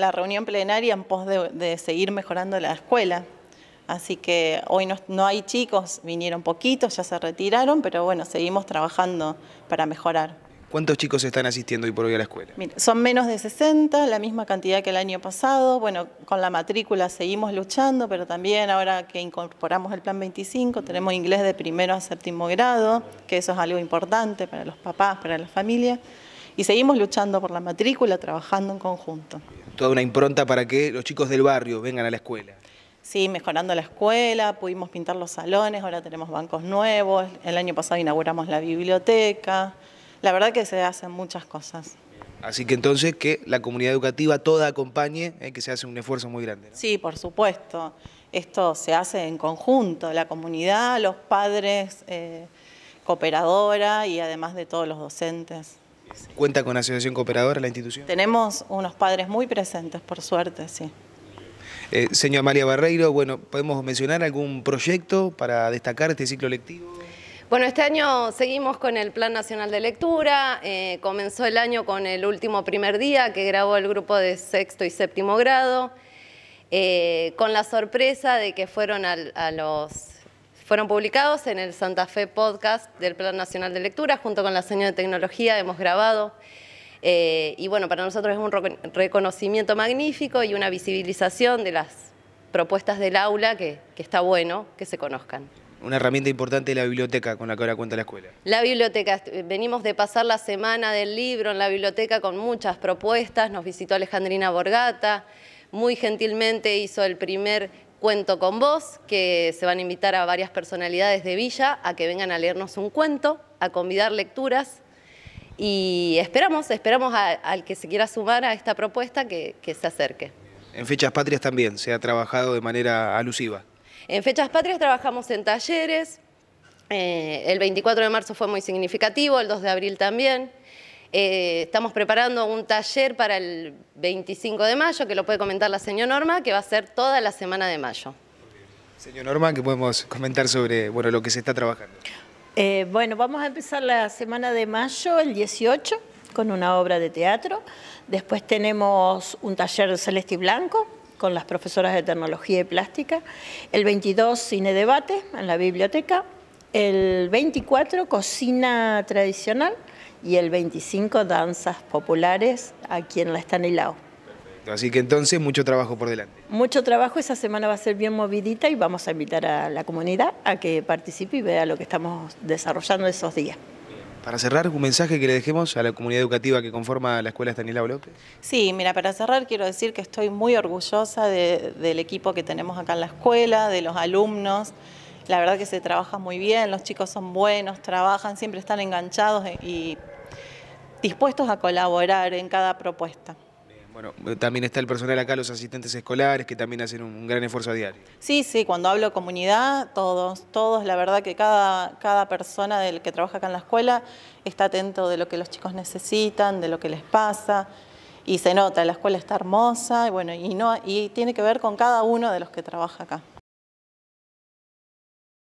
la reunión plenaria en pos de, seguir mejorando la escuela. Así que hoy no, hay chicos, vinieron poquitos, ya se retiraron, pero bueno, seguimos trabajando para mejorar. ¿Cuántos chicos están asistiendo hoy por hoy a la escuela? son menos de 60, la misma cantidad que el año pasado. Bueno, con la matrícula seguimos luchando, pero también ahora que incorporamos el Plan 25, tenemos inglés de primero a séptimo grado, que eso es algo importante para los papás, para la familia y seguimos luchando por la matrícula, trabajando en conjunto. Toda una impronta para que los chicos del barrio vengan a la escuela. Sí, mejorando la escuela, pudimos pintar los salones, ahora tenemos bancos nuevos, el año pasado inauguramos la biblioteca, la verdad que se hacen muchas cosas. Así que entonces que la comunidad educativa toda acompañe, eh, que se hace un esfuerzo muy grande. Sí, por supuesto. Esto se hace en conjunto, la comunidad, los padres, eh, cooperadora y además de todos los docentes. ¿Cuenta con asociación cooperadora la institución? Tenemos unos padres muy presentes, por suerte, sí. Eh, señora Amalia Barreiro, bueno, ¿podemos mencionar algún proyecto para destacar este ciclo lectivo? Bueno, este año seguimos con el Plan Nacional de Lectura, eh, comenzó el año con el último primer día que grabó el grupo de sexto y séptimo grado, eh, con la sorpresa de que fueron a los fueron publicados en el Santa Fe Podcast del Plan Nacional de Lectura, junto con la Señora de Tecnología, hemos grabado. Eh, y bueno, para nosotros es un reconocimiento magnífico y una visibilización de las propuestas del aula que, que está bueno que se conozcan una herramienta importante de la biblioteca con la que ahora cuenta la escuela. La biblioteca, venimos de pasar la semana del libro en la biblioteca con muchas propuestas, nos visitó Alejandrina Borgata, muy gentilmente hizo el primer Cuento con vos, que se van a invitar a varias personalidades de Villa a que vengan a leernos un cuento, a convidar lecturas. Y esperamos, esperamos al que se quiera sumar a esta propuesta que, se acerque. En Fechas Patrias también se ha trabajado de manera alusiva. En Fechas Patrias trabajamos en talleres, eh, el 24 de marzo fue muy significativo, el 2 de abril también. Eh, estamos preparando un taller para el 25 de mayo, que lo puede comentar la señora Norma, que va a ser toda la semana de mayo. Señor Norma, ¿qué podemos comentar sobre bueno, lo que se está trabajando. Eh, bueno, vamos a empezar la semana de mayo, el 18, con una obra de teatro. Después tenemos un taller de Celeste y Blanco, con las profesoras de Tecnología y Plástica. El 22, Cine Debate, en la biblioteca. El 24, Cocina Tradicional y el 25 danzas populares aquí en la Estanilao. Así que entonces mucho trabajo por delante. Mucho trabajo, esa semana va a ser bien movidita y vamos a invitar a la comunidad a que participe y vea lo que estamos desarrollando esos días. Para cerrar, un mensaje que le dejemos a la comunidad educativa que conforma la Escuela Estanislao López. Sí, mira, para cerrar quiero decir que estoy muy orgullosa del equipo que tenemos acá en la escuela, de los alumnos. La verdad que se trabaja muy bien, los chicos son buenos, trabajan, siempre están enganchados y dispuestos a colaborar en cada propuesta. Bueno, también está el personal acá, los asistentes escolares, que también hacen un, gran esfuerzo a diario. Sí, sí, cuando hablo comunidad, todos, todos, la verdad que cada, cada persona del que trabaja acá en la escuela está atento de lo que los chicos necesitan, de lo que les pasa, y se nota, la escuela está hermosa, y bueno, y, no, y tiene que ver con cada uno de los que trabaja acá.